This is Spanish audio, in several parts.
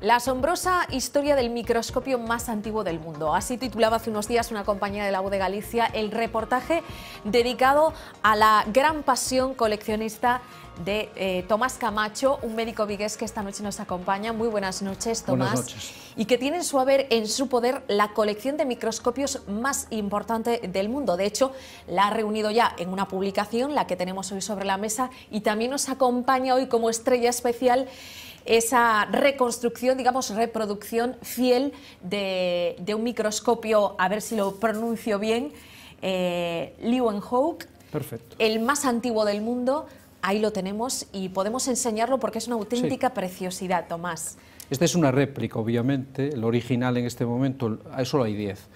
La asombrosa historia del microscopio más antiguo del mundo. Así titulaba hace unos días una compañía de la U de Galicia el reportaje dedicado a la gran pasión coleccionista de eh, Tomás Camacho, un médico vigués que esta noche nos acompaña. Muy buenas noches, Tomás. Y que tiene en su haber, en su poder, la colección de microscopios más importante del mundo. De hecho, la ha reunido ya en una publicación, la que tenemos hoy sobre la mesa, y también nos acompaña hoy como estrella especial esa reconstrucción, digamos, reproducción fiel de, un microscopio, a ver si lo pronuncio bien, eh, Leeuwenhoek, Perfecto. el más antiguo del mundo, Ahí lo tenemos y podemos enseñarlo porque es una auténtica preciosidad, Tomás. Esta es una réplica, obviamente. El original en este momento, ah, solo hay 10.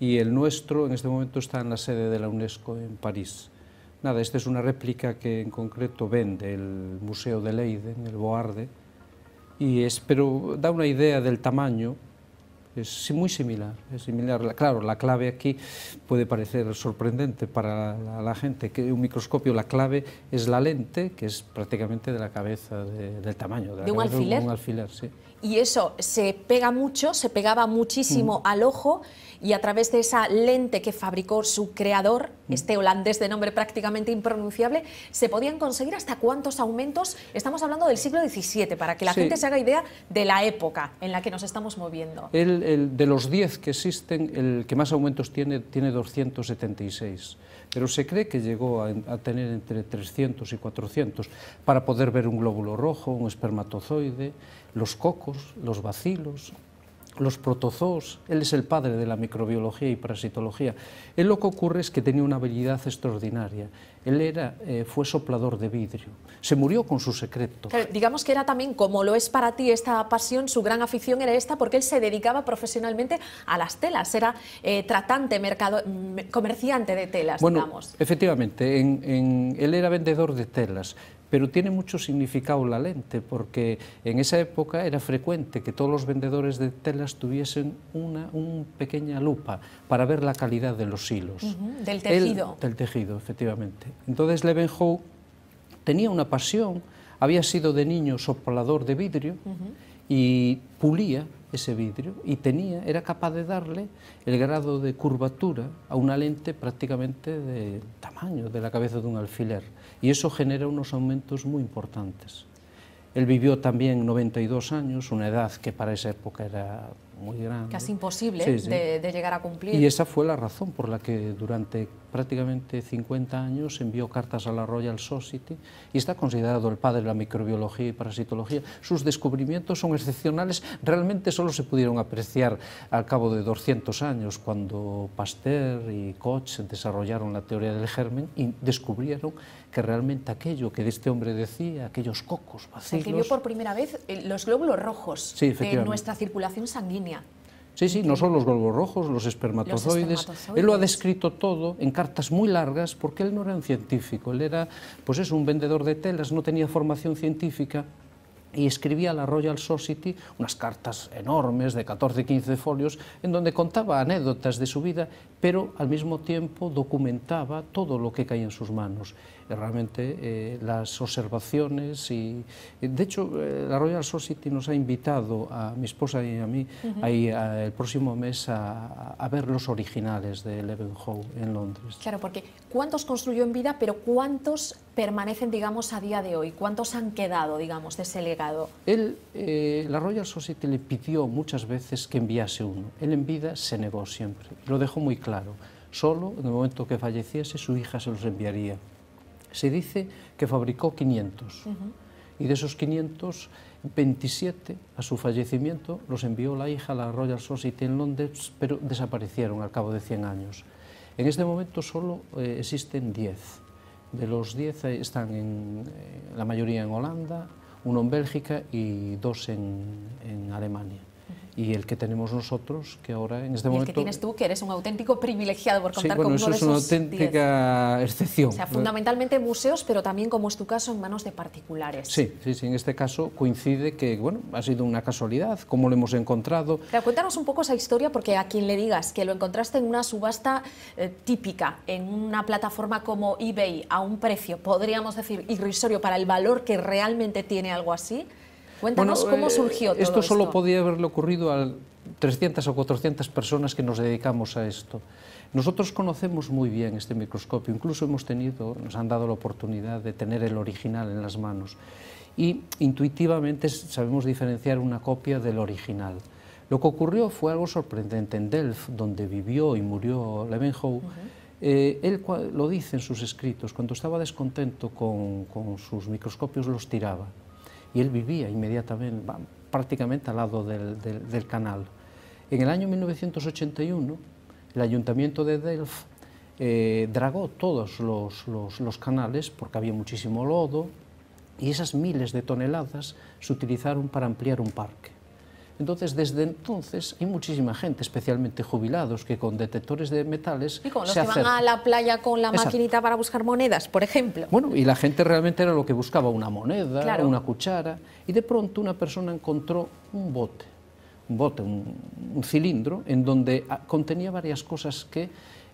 Y el nuestro en este momento está en la sede de la UNESCO en París. Nada, esta es una réplica que en concreto vende el Museo de Leiden, el Boarde, y es, pero da una idea del tamaño es muy similar, es similar. Claro, la clave aquí puede parecer sorprendente para la, gente, que un microscopio, la clave es la lente, que es prácticamente de la cabeza, del tamaño. ¿De, un alfiler? sí. Y eso se pega mucho, se pegaba muchísimo al ojo y a través de esa lente que fabricó su creador, mm. este holandés de nombre prácticamente impronunciable, se podían conseguir hasta cuántos aumentos. Estamos hablando del siglo XVII, para que la gente se haga idea de la época en la que nos estamos moviendo. El, de los 10 que existen, el que más aumentos tiene, tiene 276 pero se cree que llegó a, a, tener entre 300 y 400 para poder ver un glóbulo rojo, un espermatozoide, los cocos, los bacilos, los protozoos, él es el padre de la microbiología y parasitología. Él lo que ocurre es que tenía una habilidad extraordinaria. Él era, eh, fue soplador de vidrio. Se murió con su secreto. digamos que era también, como lo es para ti esta pasión, su gran afición era esta, porque él se dedicaba profesionalmente a las telas. Era eh, tratante, mercado, mm, comerciante de telas, bueno, Efectivamente, él era vendedor de telas. Pero tiene mucho significado la lente, porque en esa época era frecuente que todos los vendedores de telas tuviesen una pequeña lupa para ver la calidad de los hilos. del tejido. del tejido, efectivamente. Entonces Levenhoe tenía una pasión, había sido de niño soplador de vidrio y pulía ese vidrio y tenía, era capaz de darle el grado de curvatura a una lente prácticamente de tamaño de la cabeza de un alfiler. Y eso genera unos aumentos muy importantes. Él vivió también 92 años, una edad que para esa época era Casi imposible De, llegar a cumplir. Y esa fue la razón por la que durante prácticamente 50 años envió cartas a la Royal Society y está considerado el padre de la microbiología y parasitología. Sus descubrimientos son excepcionales, realmente solo se pudieron apreciar al cabo de 200 años, cuando Pasteur y Koch desarrollaron la teoría del germen y descubrieron que realmente aquello que este hombre decía, aquellos cocos vacíos... Se por primera vez eh, los glóbulos rojos nuestra circulación sanguínea. Sí, sí, no son los globos rojos, los espermatozoides. Él lo ha descrito todo en cartas muy largas porque él no era un científico, él era, pues es un vendedor de telas, no tenía formación científica, y escribía a la Royal Society unas cartas enormes de 14, 15 folios en donde contaba anécdotas de su vida, pero al mismo tiempo documentaba todo lo que caía en sus manos. Eh, realmente eh, las observaciones y... Eh, de hecho, la Royal Society nos ha invitado a mi esposa y a mí ahí el próximo mes a, ver los originales de Levenhoe en Londres. Claro, porque ¿cuántos construyó en vida, pero cuántos permanecen, digamos, a día de hoy? ¿Cuántos han quedado, digamos, de ese legado? Eh, la Royal Society le pidió muchas veces que enviase uno. Él en vida se negó siempre. Lo dejó muy claro. Solo en el momento que falleciese su hija se los enviaría. Se dice que fabricó 500. Y de esos 500, 27 a su fallecimiento los envió la hija a la Royal Society en Londres, pero desaparecieron al cabo de 100 años. En este momento solo eh, existen 10. De los 10 están en, eh, la mayoría en Holanda, uno en Bélgica y dos en, en Alemania y el que tenemos nosotros, que ahora en este momento... El que tienes tú, que eres un auténtico privilegiado por contar con uno eso de esos es una auténtica excepción. O sea, fundamentalmente museos, pero también, como es tu caso, en manos de particulares. Sí, sí, sí. En este caso coincide que, bueno, ha sido una casualidad, cómo lo hemos encontrado. cuéntanos un poco esa historia, porque a quien le digas que lo encontraste en una subasta eh, típica, en una plataforma como eBay, a un precio, podríamos decir, irrisorio para el valor que realmente tiene algo así, Cuéntanos cómo eh, surgió todo esto. solo podía haberle ocurrido a 300 o 400 personas que nos dedicamos a esto. Nosotros conocemos muy bien este microscopio, incluso hemos tenido, nos han dado la oportunidad de tener el original en las manos y intuitivamente sabemos diferenciar una copia del original. Lo que ocurrió fue algo sorprendente. En Delft, donde vivió y murió Levenhoe, eh, él lo dice en sus escritos, cuando estaba descontento con sus microscopios los tiraba y él vivía inmediatamente, prácticamente al lado del, canal. En el año 1981, el ayuntamiento de Delft eh, dragó todos los, canales porque había muchísimo lodo y esas miles de toneladas se utilizaron para ampliar un parque. Entonces, desde entonces hay muchísima gente, especialmente jubilados, que con detectores de metales... Y con los se que van a la playa con la maquinita para buscar monedas, por ejemplo. Bueno, y la gente realmente era lo que buscaba, una moneda, una cuchara, y de pronto una persona encontró un bote, un bote, un, cilindro, en donde ah, contenía varias cosas que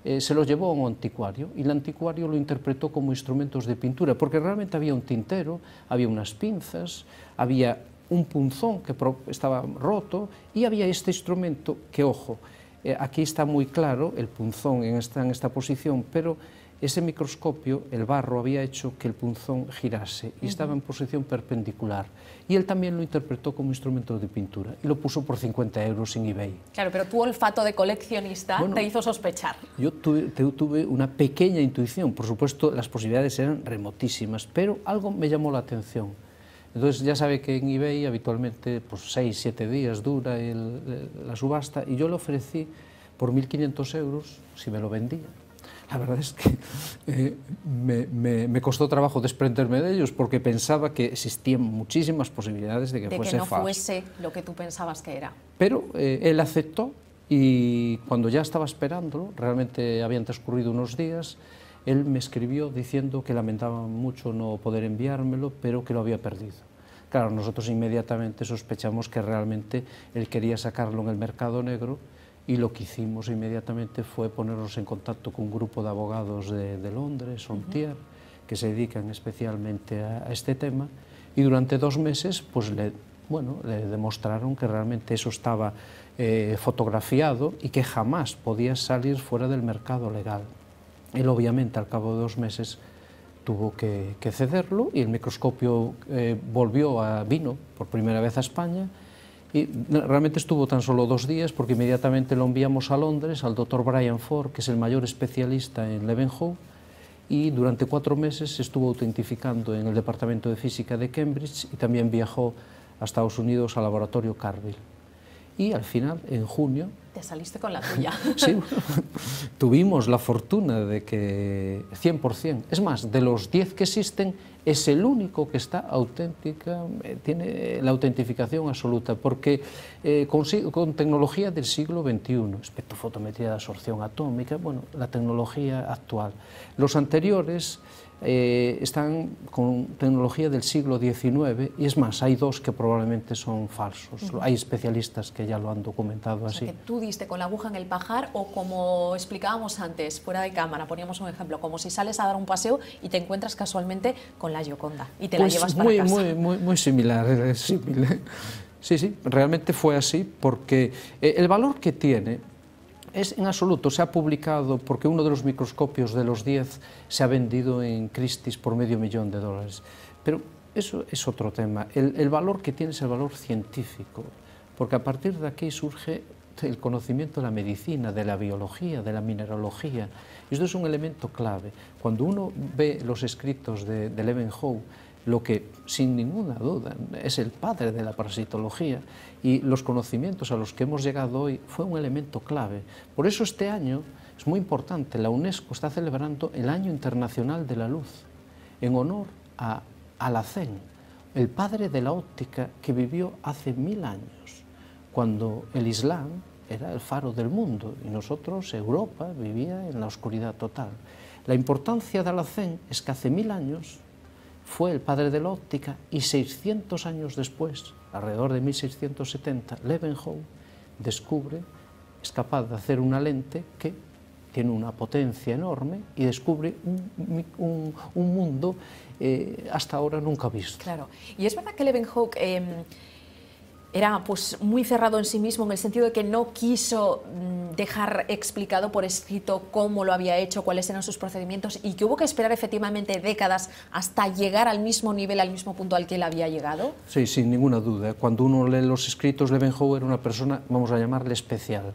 eh, se lo llevó a un anticuario y el anticuario lo interpretó como instrumentos de pintura, porque realmente había un tintero, había unas pinzas, había un punzón que estaba roto y había este instrumento que, ojo, eh, aquí está muy claro el punzón en esta, en esta posición, pero ese microscopio, el barro, había hecho que el punzón girase y estaba en posición perpendicular. Y él también lo interpretó como instrumento de pintura y lo puso por 50 euros en eBay. Claro, pero tu olfato de coleccionista te hizo sospechar. Yo tuve, una pequeña intuición. Por supuesto, las posibilidades eran remotísimas, pero algo me llamó la atención. Entonces ya sabe que en eBay habitualmente pues, 6, 7 días dura la subasta y yo le ofrecí por 1.500 euros si me lo vendía. La verdad es que eh, me, me, costó trabajo desprenderme de ellos porque pensaba que existían muchísimas posibilidades de que de fuese que no fuese lo que tú pensabas que era. Pero eh, él aceptó y cuando ya estaba esperándolo, realmente habían transcurrido unos días, él me escribió diciendo que lamentaba mucho no poder enviármelo, pero que lo había perdido. Claro, nosotros inmediatamente sospechamos que realmente él quería sacarlo en el mercado negro y lo que hicimos inmediatamente fue ponernos en contacto con un grupo de abogados de, Londres, Sontier, que se dedican especialmente a, este tema y durante dos meses pues le, bueno, le demostraron que realmente eso estaba eh, fotografiado y que jamás podía salir fuera del mercado legal. Él obviamente al cabo de dos meses tuvo que, cederlo y el microscopio eh, volvió a vino por primera vez a España y realmente estuvo tan solo dos días porque inmediatamente lo enviamos a Londres al doctor Brian Ford, que es el mayor especialista en Levenhoe, y durante cuatro meses estuvo autentificando en el Departamento de Física de Cambridge y también viajó a Estados Unidos al laboratorio Carville y al final, en junio... Te saliste con la tuya. sí, tuvimos la fortuna de que 100%, es más, de los 10 que existen, es el único que está auténtica, eh, tiene la autentificación absoluta, porque eh, con, con, tecnología del siglo XXI, espectrofotometría de absorción atómica, bueno, la tecnología actual. Los anteriores eh, están con tecnología del siglo XIX y es más, hay dos que probablemente son falsos. Hay especialistas que ya lo han documentado así. Es así. Que tú diste con la aguja en el pajar o como explicábamos antes, fuera de cámara, poníamos un ejemplo, como si sales a dar un paseo y te encuentras casualmente con la Gioconda y te la pues llevas para muy, Muy, muy, muy similar, es eh, Sí, sí, realmente fue así porque eh, el valor que tiene es en absoluto. Se ha publicado porque uno de los microscopios de los 10 se ha vendido en Christie's por medio millón de dólares. Pero eso es otro tema. El, valor que tiene es el valor científico, porque a partir de aquí surge el conocimiento de la medicina, de la biología, de la mineralogía. Y Esto es un elemento clave. Cuando uno ve los escritos de, de Levenhoe, lo que sin ninguna duda es el padre de la parasitología y los conocimientos a los que hemos llegado hoy fue un elemento clave. Por eso este año es muy importante, la UNESCO está celebrando el Año Internacional de la Luz en honor a Alacén, el padre de la óptica que vivió hace mil años, cuando el Islam era el faro del mundo y nosotros, Europa, vivía en la oscuridad total. La importancia de Alacén es que hace mil años fue el padre de la óptica y 600 años después, alrededor de 1670, Levenhoe descubre, es capaz de hacer una lente que tiene una potencia enorme y descubre un, mundo eh, hasta ahora nunca visto. Claro, y es verdad que era pues muy cerrado en sí mismo en el sentido de que no quiso mm, dejar explicado por escrito cómo lo había hecho, cuáles eran sus procedimientos y que hubo que esperar efectivamente décadas hasta llegar al mismo nivel, al mismo punto al que él había llegado? Sí, sin ninguna duda. ¿eh? Cuando uno lee los escritos, Levenhauer era una persona, vamos a llamarle especial.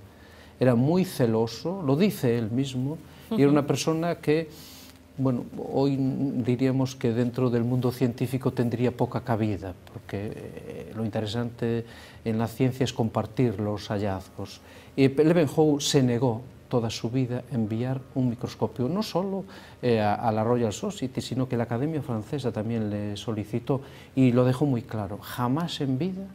Era muy celoso, lo dice él mismo, y era una persona que bueno, hoy diríamos que dentro del mundo científico tendría poca cabida, porque eh, lo interesante en la ciencia es compartir los hallazgos. Y se negó toda su vida a enviar un microscopio, no solo eh, a, a, la Royal Society, sino que la Academia Francesa también le solicitó y lo dejó muy claro, jamás en vida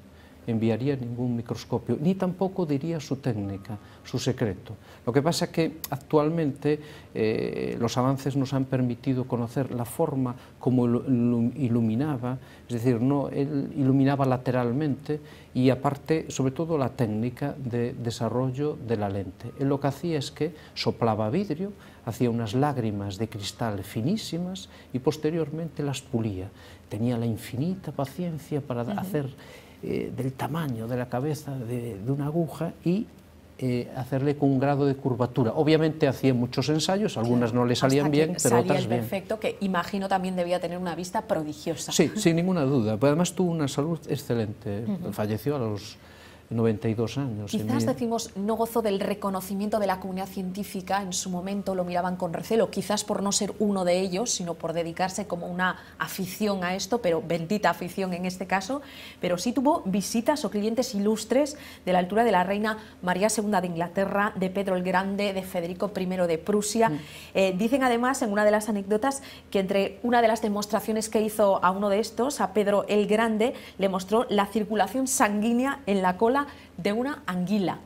enviaría ningún microscopio, ni tampoco diría su técnica, su secreto. Lo que pasa es que actualmente eh, los avances nos han permitido conocer la forma como iluminaba, es decir, no, él iluminaba lateralmente y aparte, sobre todo, la técnica de desarrollo de la lente. Él lo que hacía es que soplaba vidrio, hacía unas lágrimas de cristal finísimas y posteriormente las pulía. Tenía la infinita paciencia para hacer eh, del tamaño de la cabeza de, una aguja y eh, hacerle con un grado de curvatura. Obviamente hacía muchos ensayos, algunas no le salían bien, pero salía el perfecto, que imagino también debía tener una vista prodigiosa. Sí, sin ninguna duda. además tuvo una salud excelente. Falleció a los 92 años. Quizás decimos no gozo del reconocimiento de la comunidad científica, en su momento lo miraban con recelo, quizás por no ser uno de ellos, sino por dedicarse como una afición a esto, pero bendita afición en este caso, pero sí tuvo visitas o clientes ilustres de la altura de la reina María II de Inglaterra, de Pedro el Grande, de Federico I de Prusia. Mm. Eh, dicen además en una de las anécdotas que entre una de las demostraciones que hizo a uno de estos, a Pedro el Grande, le mostró la circulación sanguínea en la cola de una anguila.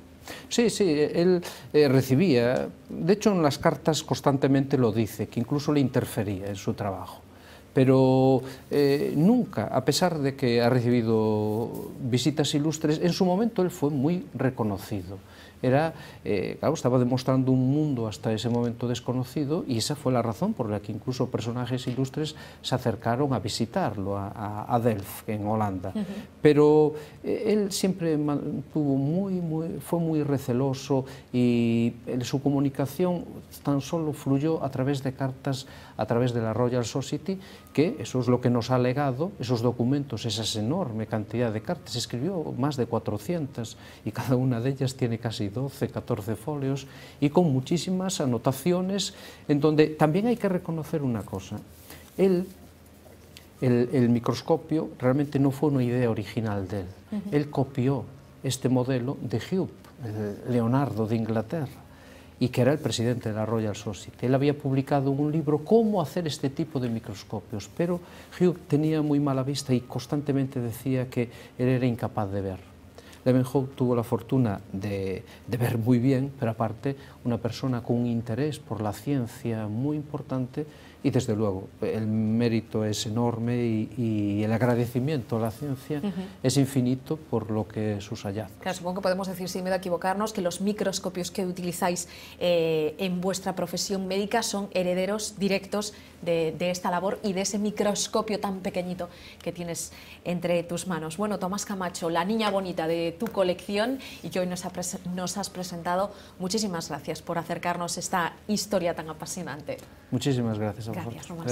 Sí, sí, él eh, recibía, de hecho en las cartas constantemente lo dice, que incluso le interfería en su trabajo pero eh, nunca, a pesar de que ha recibido visitas ilustres, en su momento él fue muy reconocido era, eh, estaba demostrando un mundo hasta ese momento desconocido y esa fue la razón por la que incluso personajes ilustres se acercaron a visitarlo, a, Delft, en Holanda. Pero eh, él siempre mantuvo muy, muy, fue muy receloso y eh, su comunicación tan solo fluyó a través de cartas, a través de la Royal Society, que eso es lo que nos ha legado, esos documentos, esa enorme cantidad de cartas. Escribió más de 400 y cada una de ellas tiene casi 12, 14 folios y con muchísimas anotaciones en donde también hay que reconocer una cosa. Él, el, microscopio realmente no fue una idea original de él. Él copió este modelo de Hugh, Leonardo de Inglaterra y que era el presidente de la Royal Society. Él había publicado un libro, Cómo hacer este tipo de microscopios, pero Hugh tenía muy mala vista y constantemente decía que él era incapaz de ver. ...Levenhout tuvo la fortuna de, de, ver muy bien, pero aparte una persona con un interés por la ciencia muy importante y desde luego, el mérito es enorme y, el agradecimiento a la ciencia es infinito por lo que sus hallazgos. Claro, supongo que podemos decir, sin miedo a equivocarnos, que los microscopios que utilizáis eh, en vuestra profesión médica son herederos directos de, esta labor y de ese microscopio tan pequeñito que tienes entre tus manos. Bueno, Tomás Camacho, la niña bonita de tu colección y que hoy nos, has presentado, muchísimas gracias por acercarnos esta historia tan apasionante. Muchísimas gracias a Gracias, Román.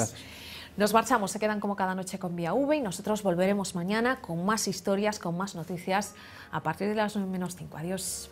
Nos marchamos, se quedan como cada noche con Vía V y nosotros volveremos mañana con más historias, con más noticias a partir de las 9 menos 5. Adiós.